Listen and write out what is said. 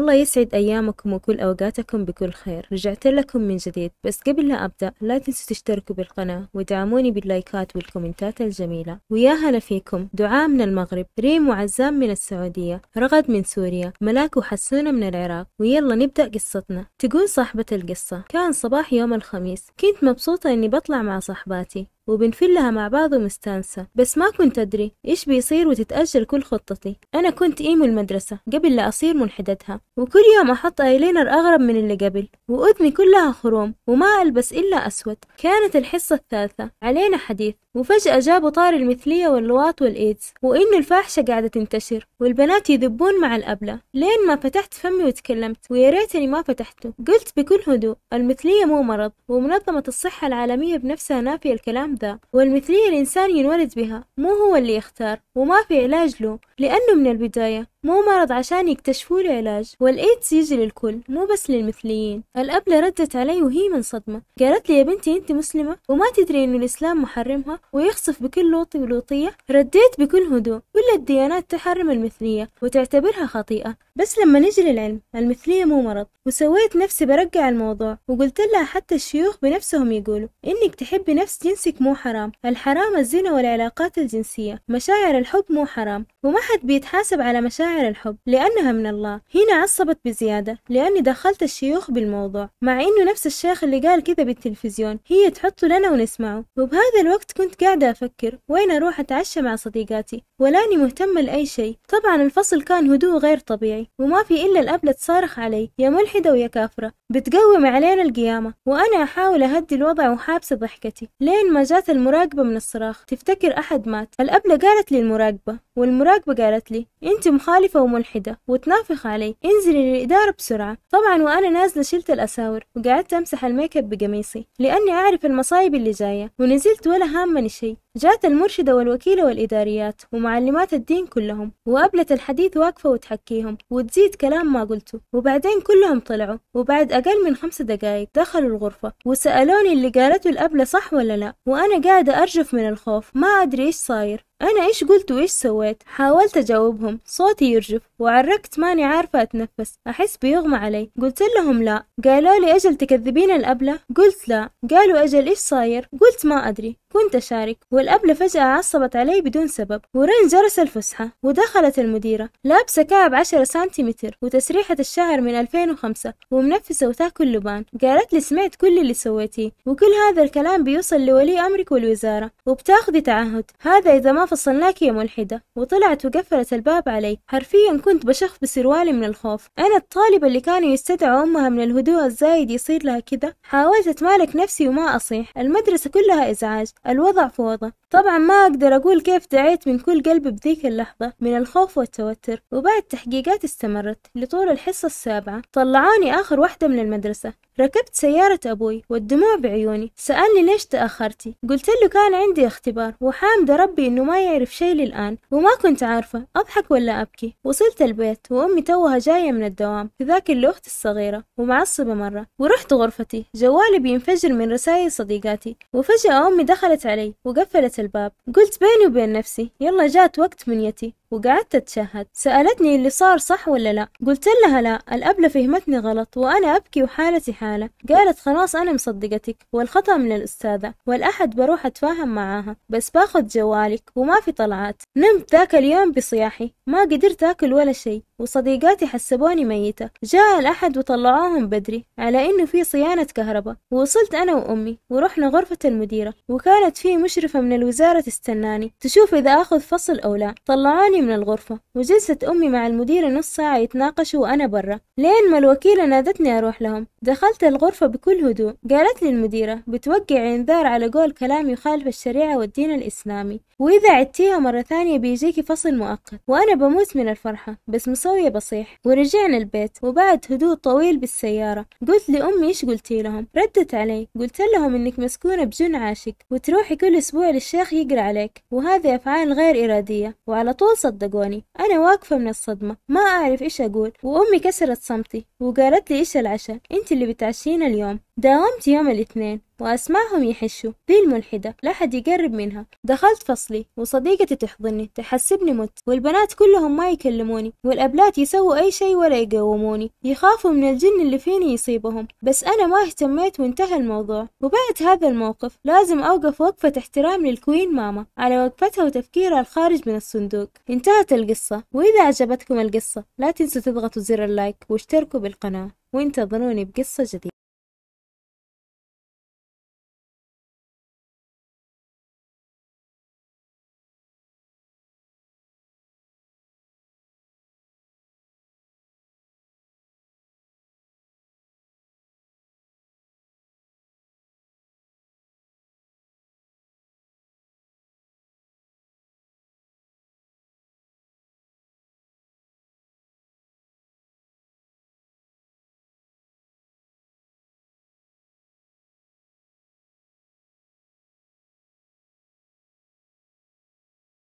الله يسعد أيامكم وكل أوقاتكم بكل خير رجعت لكم من جديد بس قبل لا أبدأ لا تنسوا تشتركوا بالقناة ودعموني باللايكات والكومنتات الجميلة ويا هلا فيكم دعاء من المغرب ريم وعزام من السعودية رغد من سوريا ملاك وحسونة من العراق ويلا نبدأ قصتنا تقول صاحبة القصة كان صباح يوم الخميس كنت مبسوطة أني بطلع مع صاحباتي وبنفلها مع بعض ومستانسة بس ما كنت أدري إيش بيصير وتتأجل كل خطتي أنا كنت إيمو المدرسة قبل لا أصير منحدتها وكل يوم أحط أيلينر أغرب من اللي قبل وأذني كلها خروم وما ألبس إلا أسود كانت الحصة الثالثة علينا حديث وفجأة جابوا طار المثلية واللواط والإيدز وإنه الفاحشة قاعدة تنتشر والبنات يذبون مع الأبلة لين ما فتحت فمي وتكلمت ويا ريتني ما فتحته قلت بكل هدوء المثلية مو مرض ومنظمة الصحة العالمية بنفسها نافية الكلام عمدا والمثلية الإنسان ينولد بها مو هو اللي يختار وما في علاج له لأنه من البداية مو مرض عشان يكتشفوا له علاج والإيدز يجي للكل مو بس للمثليين الأبلة ردت علي وهي من صدمة قالت لي يا بنتي أنت مسلمة وما تدري إن الإسلام محرمها ويخصف بكل لوطي ولوطية رديت بكل هدوء كل الديانات تحرم المثلية وتعتبرها خطيئة بس لما نجي للعلم المثلية مو مرض وسويت نفسي برجع الموضوع وقلت لها حتى الشيوخ بنفسهم يقولوا إنك تحبي نفس جنسك مو حرام الحرام الزنا والعلاقات الجنسية مشاعر الحب مو حرام وما حد بيتحاسب على مشاعر مشاعر الحب لأنها من الله هنا عصبت بزيادة لأني دخلت الشيوخ بالموضوع مع إنه نفس الشيخ اللي قال كذا بالتلفزيون هي تحطه لنا ونسمعه وبهذا الوقت كنت قاعدة أفكر وين أروح أتعشى مع صديقاتي ولاني مهتمة لأي شيء طبعا الفصل كان هدوء غير طبيعي وما في إلا الأبلة تصارخ علي يا ملحدة ويا كافرة بتقوم علينا القيامة وأنا أحاول أهدي الوضع وحابسة ضحكتي لين ما جات المراقبة من الصراخ تفتكر أحد مات الأبلة قالت لي المراقبة والمراقبة قالت لي أنت مخالفة مخالفة وملحدة وتنافخ علي انزلي للإدارة بسرعة طبعا وأنا نازلة شلت الأساور وقعدت أمسح الميك اب بقميصي لأني أعرف المصايب اللي جاية ونزلت ولا هامني شي جاءت المرشدة والوكيلة والإداريات ومعلمات الدين كلهم وقبلت الحديث واقفة وتحكيهم وتزيد كلام ما قلته وبعدين كلهم طلعوا وبعد أقل من خمس دقايق دخلوا الغرفة وسألوني اللي قالته الأبلة صح ولا لا وأنا قاعدة أرجف من الخوف ما أدري إيش صاير أنا إيش قلت وإيش سويت حاولت أجاوبهم صوتي يرجف وعرقت ماني عارفة أتنفس أحس بيغمى علي قلت لهم لا قالوا لي أجل تكذبين الأبلة قلت لا قالوا أجل إيش صاير قلت ما أدري كنت أشارك والأبلة فجأة عصبت علي بدون سبب ورن جرس الفسحة ودخلت المديرة لابسة كعب عشرة سنتيمتر وتسريحة الشعر من 2005 ومنفسة وتاكل لبان قالت لي سمعت كل اللي سويتيه وكل هذا الكلام بيوصل لولي أمرك والوزارة وبتاخذي تعهد هذا إذا ما فصلناك يا ملحدة وطلعت وقفلت الباب علي حرفيا كنت بشخ بسروالي من الخوف أنا الطالبة اللي كانوا يستدعوا أمها من الهدوء الزايد يصير لها كذا حاولت أتمالك نفسي وما أصيح المدرسة كلها إزعاج الوضع فوضى طبعا ما أقدر أقول كيف دعيت من كل قلبي بذيك اللحظة من الخوف والتوتر وبعد تحقيقات استمرت لطول الحصة السابعة طلعوني آخر واحدة من المدرسة ركبت سيارة أبوي والدموع بعيوني سألني ليش تأخرتي قلت له كان عندي اختبار وحامد ربي إنه ما يعرف شيء للآن وما كنت عارفة أضحك ولا أبكي وصلت البيت وأمي توها جاية من الدوام ذاك اللي أختي الصغيرة ومعصبة مرة ورحت غرفتي جوالي بينفجر من رسائل صديقاتي وفجأة أمي دخلت علي وقفلت الباب قلت بيني وبين نفسي يلا جات وقت منيتي وقعدت أتشهد سألتني اللي صار صح ولا لا قلت لها لا الأبلة فهمتني غلط وأنا أبكي وحالتي حالة قالت خلاص أنا مصدقتك والخطأ من الأستاذة والأحد بروح أتفاهم معاها بس باخذ جوالك وما في طلعات نمت ذاك اليوم بصياحي ما قدرت أكل ولا شيء وصديقاتي حسبوني ميتة جاء الأحد وطلعوهم بدري على إنه في صيانة كهرباء ووصلت أنا وأمي ورحنا غرفة المديرة وكانت في مشرفة من الوزارة الوزارة تستناني تشوف إذا أخذ فصل أو لا طلعوني من الغرفة وجلست أمي مع المدير نص ساعة يتناقشوا وأنا برا لين ما الوكيلة نادتني أروح لهم دخلت الغرفة بكل هدوء قالت لي المديرة بتوقع انذار على قول كلام يخالف الشريعة والدين الإسلامي وإذا عدتيها مرة ثانية بيجيكي فصل مؤقت وأنا بموت من الفرحة بس مسوية بصيح ورجعنا البيت وبعد هدوء طويل بالسيارة قلت لأمي إيش قلتي لهم ردت علي قلت لهم إنك مسكونة بجن عاشق وتروحي كل أسبوع للشيخ يقرأ عليك وهذه أفعال غير إرادية وعلى طول صدقوني أنا واقفة من الصدمة ما أعرف إيش أقول وأمي كسرت صمتي وقالت لي إيش العشاء أنت اللي بتعشينا اليوم داومتي يوم الاثنين وأسمعهم يحشوا ذي الملحدة لا حد يقرب منها دخلت فصلي وصديقتي تحضني تحسبني مت والبنات كلهم ما يكلموني والأبلات يسووا أي شيء ولا يقوموني يخافوا من الجن اللي فيني يصيبهم بس أنا ما اهتميت وانتهى الموضوع وبعد هذا الموقف لازم أوقف وقفة احترام للكوين ماما على وقفتها وتفكيرها الخارج من الصندوق انتهت القصة وإذا عجبتكم القصة لا تنسوا تضغطوا زر اللايك واشتركوا بالقناة وانتظروني بقصة جديدة